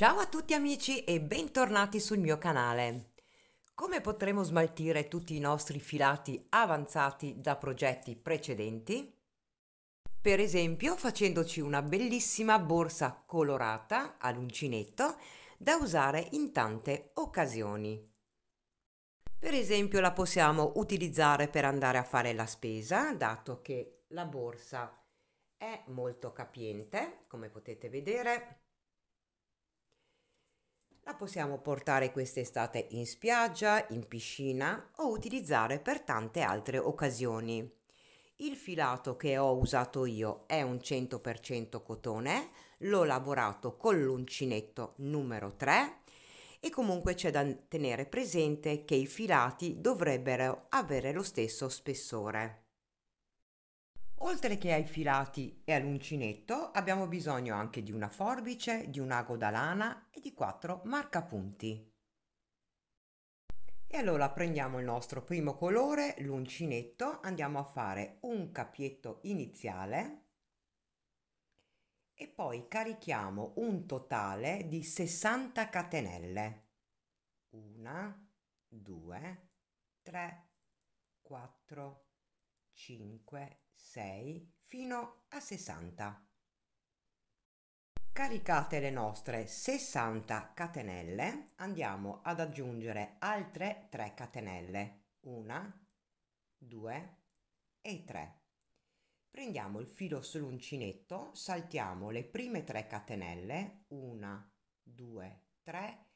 Ciao a tutti amici e bentornati sul mio canale. Come potremo smaltire tutti i nostri filati avanzati da progetti precedenti? Per esempio facendoci una bellissima borsa colorata all'uncinetto da usare in tante occasioni. Per esempio la possiamo utilizzare per andare a fare la spesa, dato che la borsa è molto capiente, come potete vedere la possiamo portare quest'estate in spiaggia, in piscina o utilizzare per tante altre occasioni. Il filato che ho usato io è un 100% cotone, l'ho lavorato con l'uncinetto numero 3 e comunque c'è da tenere presente che i filati dovrebbero avere lo stesso spessore. Oltre che ai filati e all'uncinetto abbiamo bisogno anche di una forbice, di un ago da lana e di quattro marcapunti. E allora prendiamo il nostro primo colore, l'uncinetto, andiamo a fare un capietto iniziale e poi carichiamo un totale di 60 catenelle. 1, 2, 3, 4, 5, 6 fino a 60. Caricate le nostre 60 catenelle, andiamo ad aggiungere altre 3 catenelle, 1, 2 e 3. Prendiamo il filo sull'uncinetto, saltiamo le prime 3 catenelle, 1, 2, 3,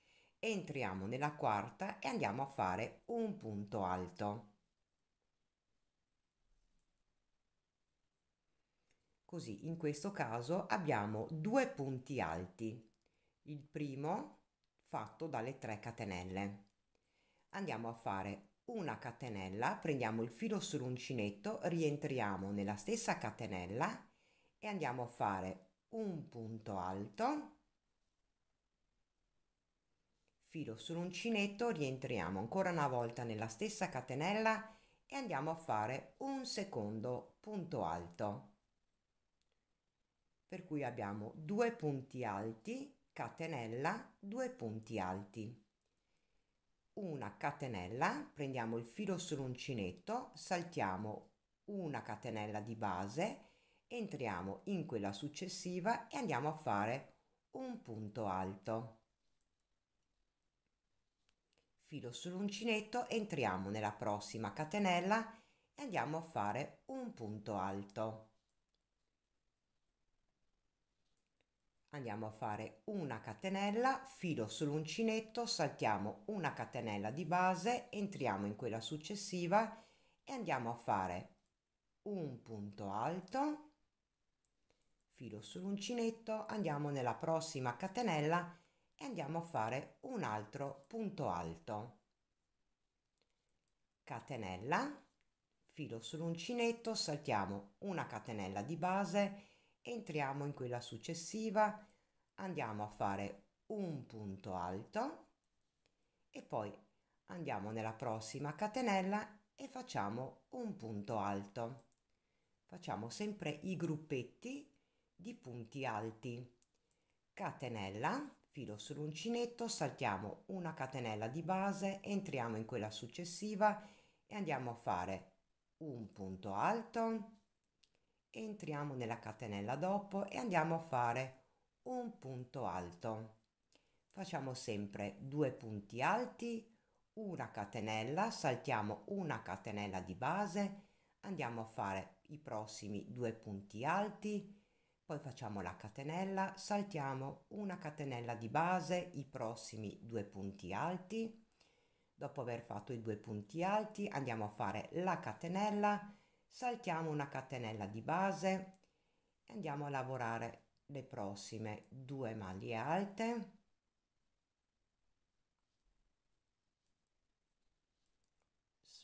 entriamo nella quarta e andiamo a fare un punto alto Così in questo caso abbiamo due punti alti, il primo fatto dalle 3 catenelle. Andiamo a fare una catenella, prendiamo il filo sull'uncinetto, rientriamo nella stessa catenella e andiamo a fare un punto alto, filo sull'uncinetto, rientriamo ancora una volta nella stessa catenella e andiamo a fare un secondo punto alto per cui abbiamo due punti alti, catenella, due punti alti. Una catenella, prendiamo il filo sull'uncinetto, saltiamo una catenella di base, entriamo in quella successiva e andiamo a fare un punto alto. Filo sull'uncinetto, entriamo nella prossima catenella e andiamo a fare un punto alto andiamo a fare una catenella filo sull'uncinetto saltiamo una catenella di base entriamo in quella successiva e andiamo a fare un punto alto filo sull'uncinetto andiamo nella prossima catenella e andiamo a fare un altro punto alto catenella filo sull'uncinetto saltiamo una catenella di base entriamo in quella successiva, andiamo a fare un punto alto e poi andiamo nella prossima catenella e facciamo un punto alto. Facciamo sempre i gruppetti di punti alti. Catenella, filo sull'uncinetto, saltiamo una catenella di base, entriamo in quella successiva e andiamo a fare un punto alto entriamo nella catenella dopo e andiamo a fare un punto alto facciamo sempre due punti alti una catenella saltiamo una catenella di base andiamo a fare i prossimi due punti alti poi facciamo la catenella saltiamo una catenella di base i prossimi due punti alti dopo aver fatto i due punti alti andiamo a fare la catenella saltiamo una catenella di base e andiamo a lavorare le prossime due maglie alte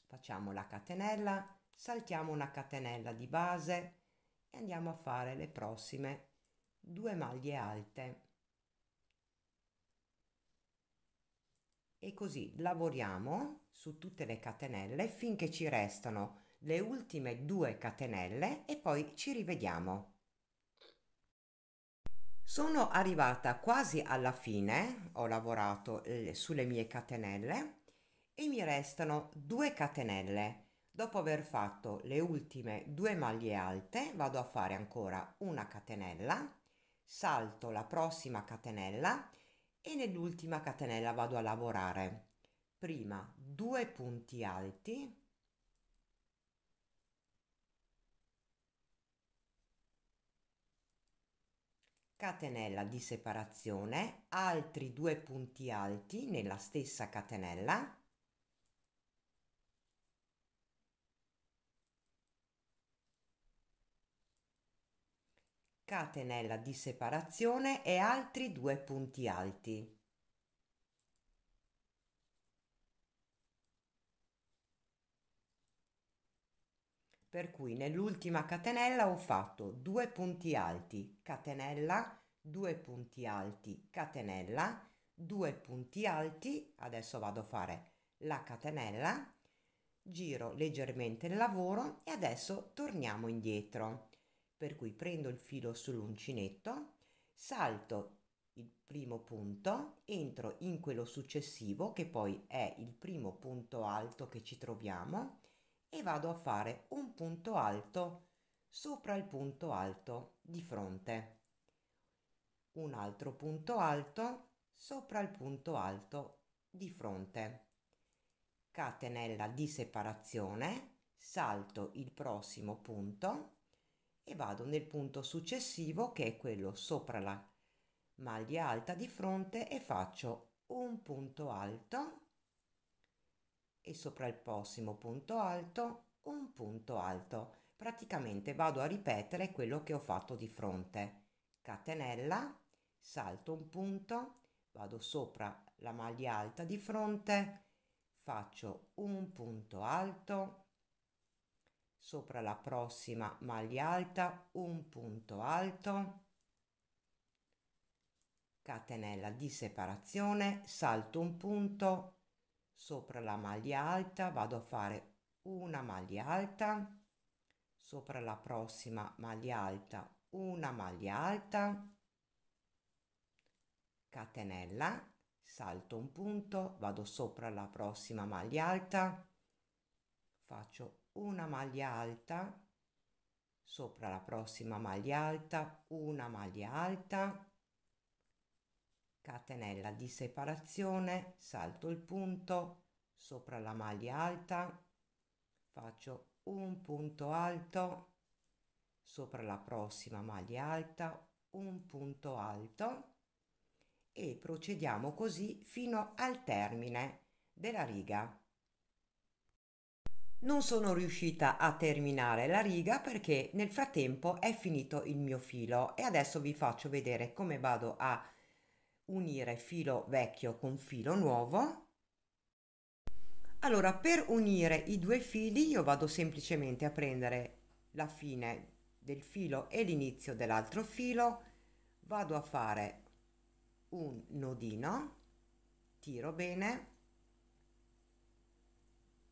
facciamo la catenella saltiamo una catenella di base e andiamo a fare le prossime due maglie alte e così lavoriamo su tutte le catenelle finché ci restano le ultime due catenelle e poi ci rivediamo. Sono arrivata quasi alla fine, ho lavorato eh, sulle mie catenelle e mi restano due catenelle. Dopo aver fatto le ultime due maglie alte vado a fare ancora una catenella, salto la prossima catenella e nell'ultima catenella vado a lavorare. Prima due punti alti, catenella di separazione, altri due punti alti nella stessa catenella, catenella di separazione e altri due punti alti. Per cui nell'ultima catenella ho fatto due punti alti, catenella, due punti alti, catenella, due punti alti, adesso vado a fare la catenella, giro leggermente il lavoro e adesso torniamo indietro. Per cui prendo il filo sull'uncinetto, salto il primo punto, entro in quello successivo che poi è il primo punto alto che ci troviamo e vado a fare un punto alto sopra il punto alto di fronte un altro punto alto sopra il punto alto di fronte catenella di separazione salto il prossimo punto e vado nel punto successivo che è quello sopra la maglia alta di fronte e faccio un punto alto e sopra il prossimo punto alto un punto alto. Praticamente vado a ripetere quello che ho fatto di fronte. Catenella, salto un punto, vado sopra la maglia alta di fronte, faccio un punto alto, sopra la prossima maglia alta un punto alto, catenella di separazione, salto un punto, sopra la maglia alta vado a fare una maglia alta sopra la prossima maglia alta una maglia alta catenella salto un punto vado sopra la prossima maglia alta faccio una maglia alta sopra la prossima maglia alta una maglia alta catenella di separazione salto il punto sopra la maglia alta faccio un punto alto sopra la prossima maglia alta un punto alto e procediamo così fino al termine della riga non sono riuscita a terminare la riga perché nel frattempo è finito il mio filo e adesso vi faccio vedere come vado a unire filo vecchio con filo nuovo allora per unire i due fili io vado semplicemente a prendere la fine del filo e l'inizio dell'altro filo vado a fare un nodino tiro bene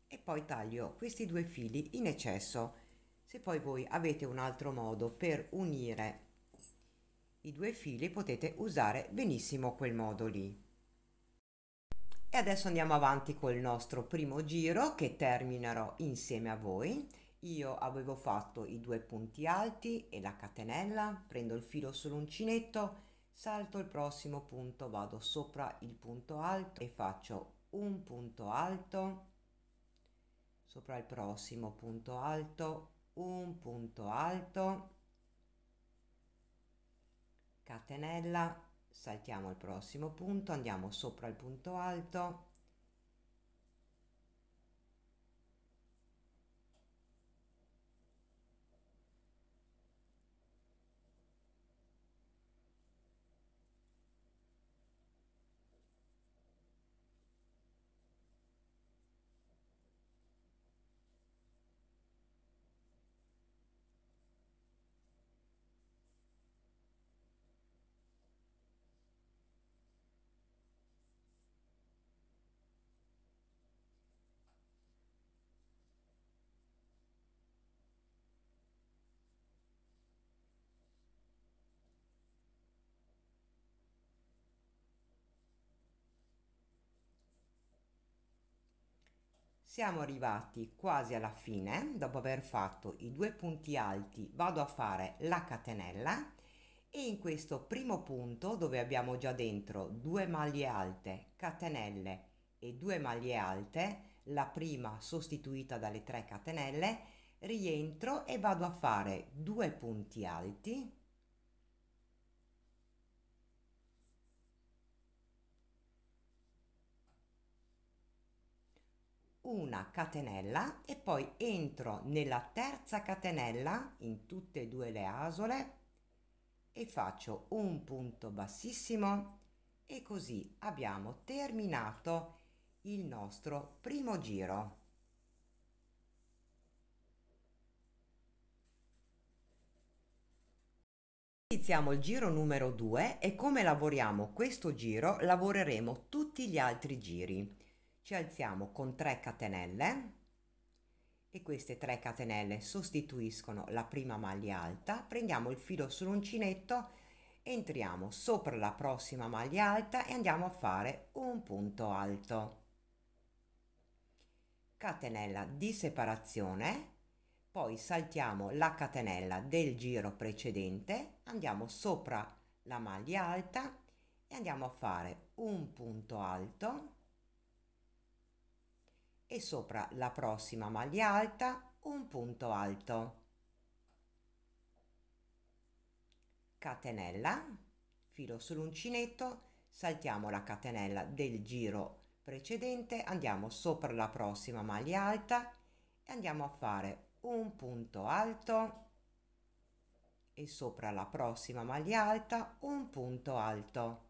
e poi taglio questi due fili in eccesso se poi voi avete un altro modo per unire i due fili potete usare benissimo quel modo lì. E adesso andiamo avanti col nostro primo giro che terminerò insieme a voi. Io avevo fatto i due punti alti e la catenella, prendo il filo sull'uncinetto, salto il prossimo punto, vado sopra il punto alto e faccio un punto alto, sopra il prossimo punto alto, un punto alto, catenella saltiamo il prossimo punto andiamo sopra il punto alto siamo arrivati quasi alla fine dopo aver fatto i due punti alti vado a fare la catenella e in questo primo punto dove abbiamo già dentro due maglie alte catenelle e due maglie alte la prima sostituita dalle 3 catenelle rientro e vado a fare due punti alti una catenella e poi entro nella terza catenella in tutte e due le asole e faccio un punto bassissimo e così abbiamo terminato il nostro primo giro. Iniziamo il giro numero 2 e come lavoriamo questo giro lavoreremo tutti gli altri giri ci alziamo con 3 catenelle e queste 3 catenelle sostituiscono la prima maglia alta prendiamo il filo sull'uncinetto entriamo sopra la prossima maglia alta e andiamo a fare un punto alto catenella di separazione poi saltiamo la catenella del giro precedente andiamo sopra la maglia alta e andiamo a fare un punto alto e sopra la prossima maglia alta un punto alto. Catenella, filo sull'uncinetto, saltiamo la catenella del giro precedente, andiamo sopra la prossima maglia alta e andiamo a fare un punto alto e sopra la prossima maglia alta un punto alto.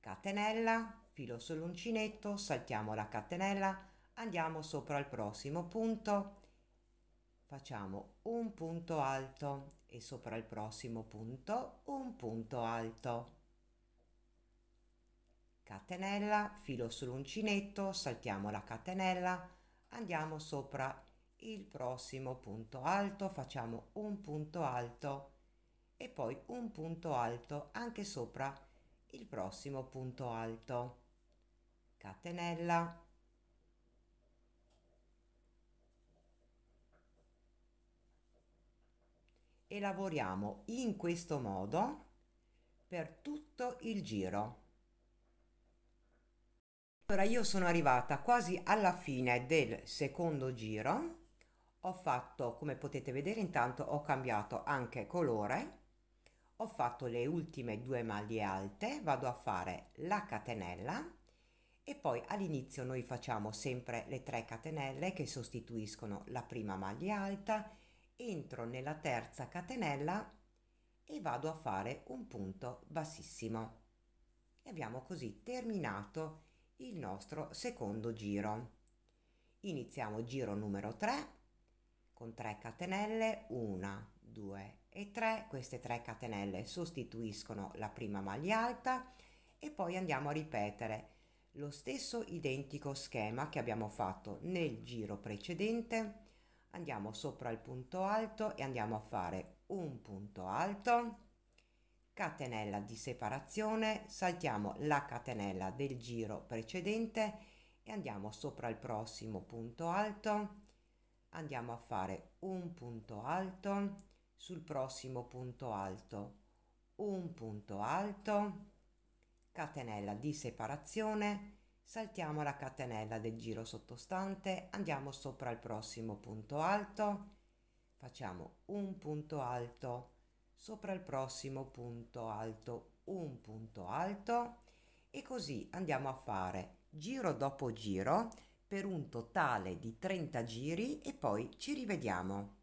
Catenella, filo sull'uncinetto, saltiamo la catenella, andiamo sopra al prossimo punto, facciamo un punto alto e sopra il prossimo punto un punto alto. Catenella, filo sull'uncinetto, saltiamo la catenella, andiamo sopra il prossimo punto alto, facciamo un punto alto e poi un punto alto anche sopra il prossimo punto alto catenella e lavoriamo in questo modo per tutto il giro allora io sono arrivata quasi alla fine del secondo giro ho fatto come potete vedere intanto ho cambiato anche colore ho fatto le ultime due maglie alte vado a fare la catenella e poi all'inizio noi facciamo sempre le 3 catenelle che sostituiscono la prima maglia alta, entro nella terza catenella e vado a fare un punto bassissimo. E abbiamo così terminato il nostro secondo giro. Iniziamo giro numero 3 con 3 catenelle, 1, 2 e 3. Queste 3 catenelle sostituiscono la prima maglia alta e poi andiamo a ripetere lo stesso identico schema che abbiamo fatto nel giro precedente andiamo sopra il punto alto e andiamo a fare un punto alto catenella di separazione saltiamo la catenella del giro precedente e andiamo sopra il prossimo punto alto andiamo a fare un punto alto sul prossimo punto alto un punto alto catenella di separazione, saltiamo la catenella del giro sottostante, andiamo sopra il prossimo punto alto, facciamo un punto alto sopra il prossimo punto alto, un punto alto e così andiamo a fare giro dopo giro per un totale di 30 giri e poi ci rivediamo.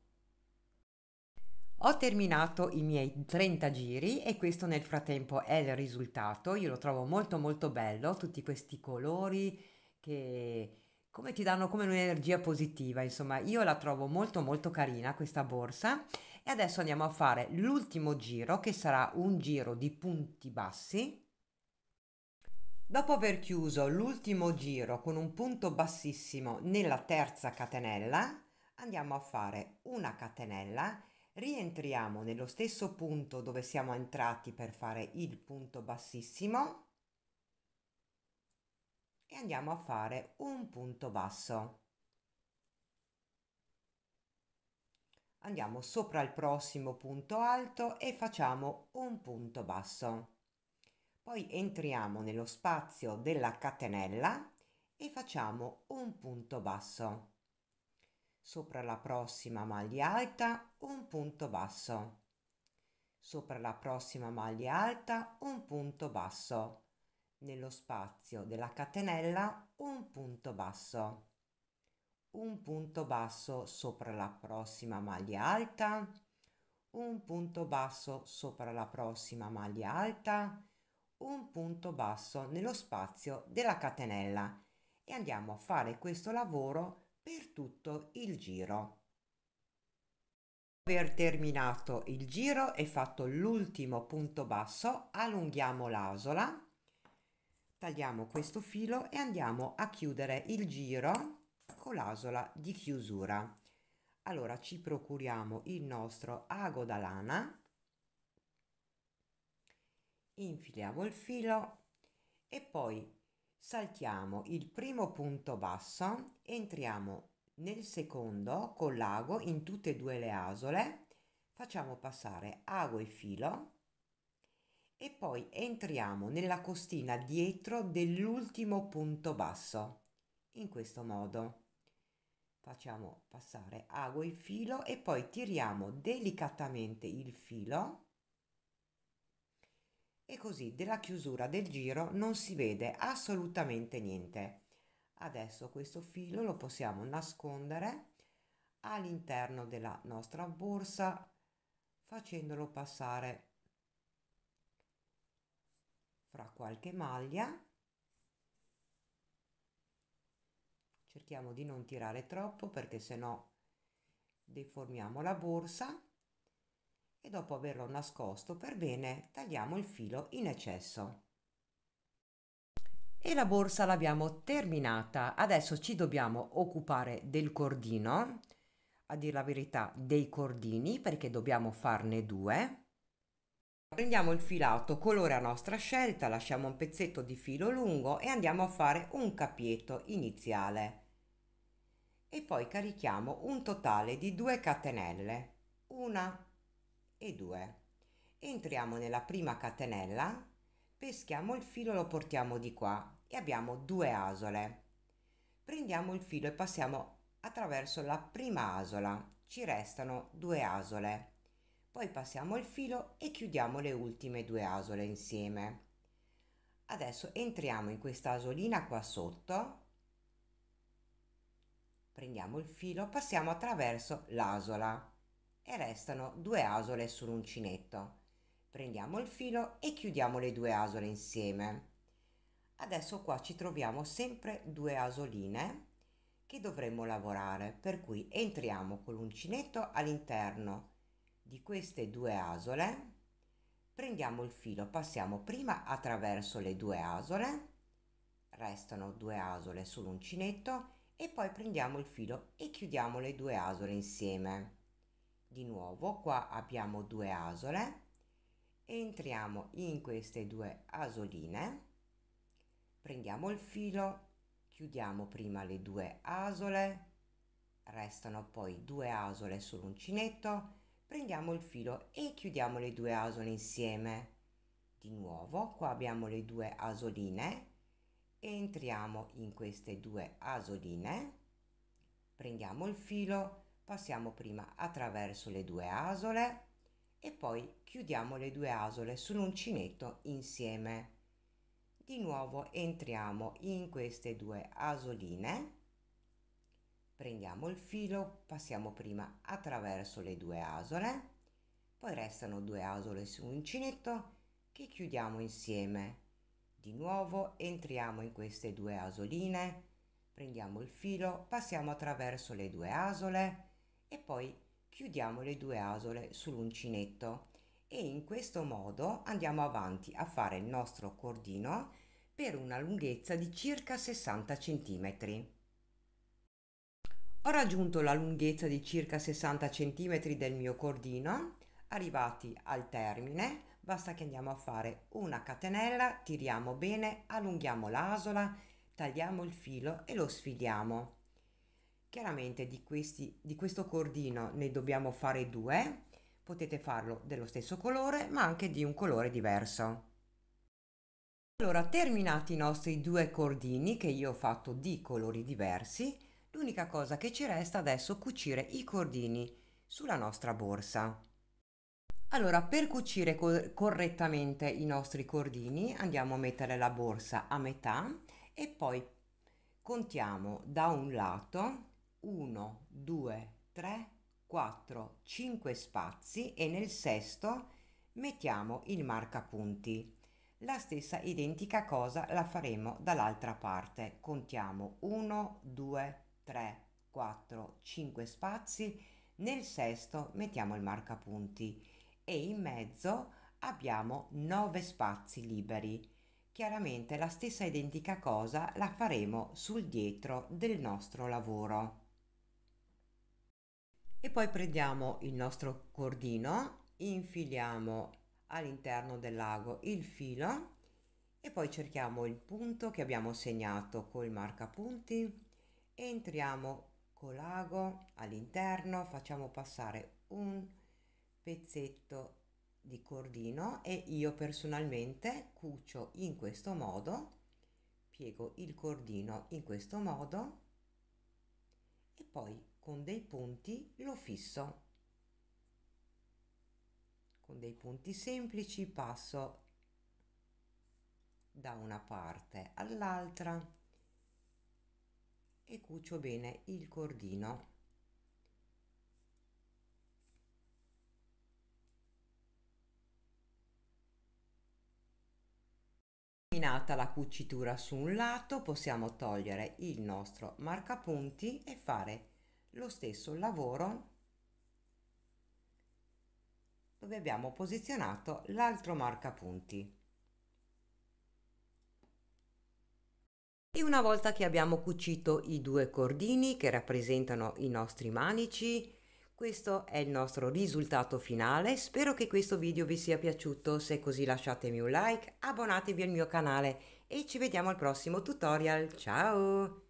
Ho terminato i miei 30 giri e questo nel frattempo è il risultato. Io lo trovo molto molto bello, tutti questi colori che come ti danno come un'energia positiva, insomma, io la trovo molto molto carina questa borsa e adesso andiamo a fare l'ultimo giro che sarà un giro di punti bassi. Dopo aver chiuso l'ultimo giro con un punto bassissimo nella terza catenella, andiamo a fare una catenella rientriamo nello stesso punto dove siamo entrati per fare il punto bassissimo e andiamo a fare un punto basso. Andiamo sopra il prossimo punto alto e facciamo un punto basso. Poi entriamo nello spazio della catenella e facciamo un punto basso sopra la prossima maglia alta un punto basso sopra la prossima maglia alta un punto basso nello spazio della catenella un punto basso un punto basso sopra la prossima maglia alta un punto basso sopra la prossima maglia alta un punto basso nello spazio della catenella e andiamo a fare questo lavoro per tutto il giro. Aver terminato il giro e fatto l'ultimo punto basso, allunghiamo l'asola, tagliamo questo filo e andiamo a chiudere il giro con l'asola di chiusura. Allora ci procuriamo il nostro ago da lana, infiliamo il filo e poi saltiamo il primo punto basso, entriamo nel secondo con l'ago in tutte e due le asole, facciamo passare ago e filo e poi entriamo nella costina dietro dell'ultimo punto basso, in questo modo. Facciamo passare ago e filo e poi tiriamo delicatamente il filo e così della chiusura del giro non si vede assolutamente niente. Adesso questo filo lo possiamo nascondere all'interno della nostra borsa facendolo passare fra qualche maglia. Cerchiamo di non tirare troppo perché sennò deformiamo la borsa e dopo averlo nascosto per bene tagliamo il filo in eccesso. E la borsa l'abbiamo terminata, adesso ci dobbiamo occupare del cordino, a dire la verità dei cordini perché dobbiamo farne due. Prendiamo il filato colore a nostra scelta, lasciamo un pezzetto di filo lungo e andiamo a fare un capietto iniziale. E poi carichiamo un totale di 2 catenelle, una e 2 entriamo nella prima catenella peschiamo il filo lo portiamo di qua e abbiamo due asole prendiamo il filo e passiamo attraverso la prima asola ci restano due asole poi passiamo il filo e chiudiamo le ultime due asole insieme adesso entriamo in questa asolina qua sotto prendiamo il filo passiamo attraverso l'asola e restano due asole sull'uncinetto. Prendiamo il filo e chiudiamo le due asole insieme. Adesso qua ci troviamo sempre due asoline che dovremmo lavorare, per cui entriamo con l'uncinetto all'interno di queste due asole, prendiamo il filo, passiamo prima attraverso le due asole, restano due asole sull'uncinetto e poi prendiamo il filo e chiudiamo le due asole insieme di nuovo qua abbiamo due asole entriamo in queste due asoline prendiamo il filo chiudiamo prima le due asole restano poi due asole sull'uncinetto prendiamo il filo e chiudiamo le due asole insieme di nuovo qua abbiamo le due asoline entriamo in queste due asoline prendiamo il filo passiamo prima attraverso le due asole e poi chiudiamo le due asole sull'uncinetto insieme di nuovo entriamo in queste due asoline prendiamo il filo passiamo prima attraverso le due asole poi restano due asole sull'uncinetto che chiudiamo insieme di nuovo entriamo in queste due asoline prendiamo il filo passiamo attraverso le due asole e poi chiudiamo le due asole sull'uncinetto e in questo modo andiamo avanti a fare il nostro cordino per una lunghezza di circa 60 cm. Ho raggiunto la lunghezza di circa 60 cm del mio cordino, arrivati al termine basta che andiamo a fare una catenella, tiriamo bene, allunghiamo l'asola, tagliamo il filo e lo sfiliamo Chiaramente di, questi, di questo cordino ne dobbiamo fare due, potete farlo dello stesso colore ma anche di un colore diverso. Allora, terminati i nostri due cordini che io ho fatto di colori diversi, l'unica cosa che ci resta adesso è cucire i cordini sulla nostra borsa. Allora, per cucire cor correttamente i nostri cordini andiamo a mettere la borsa a metà e poi contiamo da un lato 1, 2, 3, 4, 5 spazi e nel sesto mettiamo il marcapunti. La stessa identica cosa la faremo dall'altra parte. Contiamo 1, 2, 3, 4, 5 spazi, nel sesto mettiamo il marcapunti e in mezzo abbiamo 9 spazi liberi. Chiaramente la stessa identica cosa la faremo sul dietro del nostro lavoro e poi prendiamo il nostro cordino infiliamo all'interno dell'ago il filo e poi cerchiamo il punto che abbiamo segnato col marcapunti entriamo con lago all'interno facciamo passare un pezzetto di cordino e io personalmente cucio in questo modo piego il cordino in questo modo e poi con dei punti lo fisso. Con dei punti semplici passo da una parte all'altra e cucio bene il cordino. Terminata la cucitura su un lato possiamo togliere il nostro marcapunti e fare lo stesso lavoro dove abbiamo posizionato l'altro marcapunti. E una volta che abbiamo cucito i due cordini che rappresentano i nostri manici, questo è il nostro risultato finale, spero che questo video vi sia piaciuto, se è così lasciatemi un like, abbonatevi al mio canale e ci vediamo al prossimo tutorial, ciao!